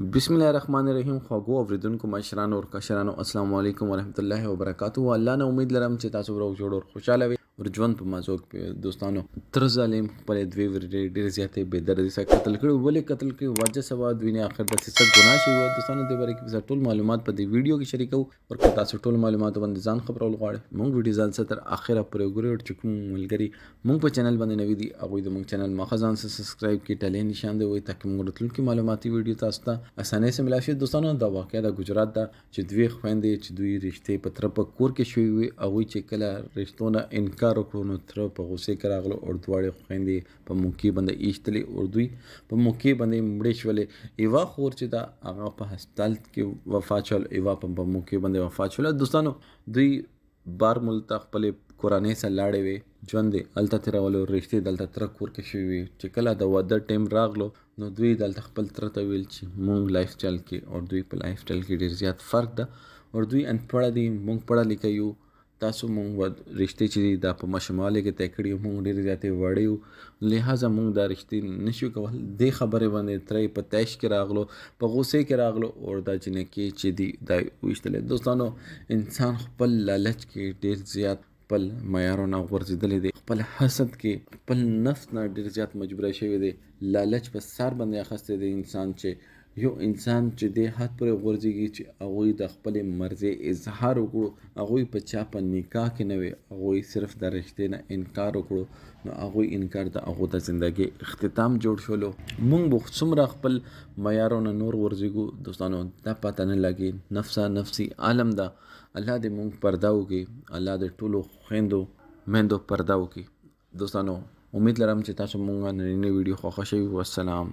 بسم الله الرحمن الرحیم خواږو اوریدونکو مشرانو او کشرانو السلام علیکم ورحمت الله وبرکاتو الله نه امید لرم چې تاسو ورو جوړ او خوشاله وي ورجوند په مازو کې دوستانو تر ظالم خپل دوی ورې ډېر زیاتې بې دردۍ سره قتل کړو ولې قتل کړو وجه سوا دوی نه اخر د سیاست ګناه شي و دوستانو د باره کې ټول معلومات په دې ویډیو کې شریکو ورکړه تاسو ټول معلومات باندې ځان خبرول غواړم موږ ویډیو ځان تر اخره پورې ګورو چې کوم ملګری موږ په چینل باندې نوی دي هغه د موږ چینل مخه ځان سبسکرایب کې ټلې نشان دی وي ترڅو موږ راتلونکي معلوماتي ویډیو تاسو ته اسانه سره ملاشي دوستانو دا واقعیا د ګجرات دا چې دوی خويندې چې دوی رښتې په تر په کور کې شوې وي هغه چې کله رښتونه انکار کار وکړو نو تر په غوسه کې راغلو او دواړې خویندې په موقع باندې ایشتلې اردوی په موقع باندې مړې شولې ایوا خور چې دا هغه په هسپتال کې وفات شول ایوا په موقع باندې وفات شول دوستانو دوی بار ملته خپل کورانې سره لاړې وي ژوند الته تر ولو رښتې دلته تر کور کې شوی وي چې کله د واده ټیم راغلو نو دوی دلته خپل تر ته ویل چې مونږ لایف سټایل کې او دوی په لایف سټایل کې ډیر زیات فرق ده او دوی ان پړه دي مونږ پړه لیکو تاسو مونږ رښتې چې دا په مشمالې کې طی کړي مونږ ډېرې زیاتې وړې وو لہذا مونږ دا رښتې نشو کول دې خبرې باندې ترې په تیش کې راغلو په غوسې کې راغلو او دا جنکې چې دی دا ویشتلې دوستانو انسان خپل لالچ کې ډېر زیات خپل معیارونه غورځېدلې دي خپل حسد کې خپل نفس نه ډېر زیات مجبوره شوی دی لالچ په سر باندې اخیستی دی انسان چې یو انسان چې دې حد پورې غورځېږي چې هغوی د خپلې مرضې اظهار وکړو هغوی په چا په نکاح کې نه وي هغوی صرف د رشتې نه انکار وکړو نو هغوی انکار د هغو د زندګۍ اختتام جوړ شولو موږ به څومره خپل معیارو نه نور غورځېږو دوستانو دا پته نه لګي نفسه نفسي عالم ده الله دې موږ پرده وکړي الله دې ټولو خویندو میندو پرده وکړي دوستانو امید لرم چې تاسو مونږه نننی ویډیو خوښه شوي والسلام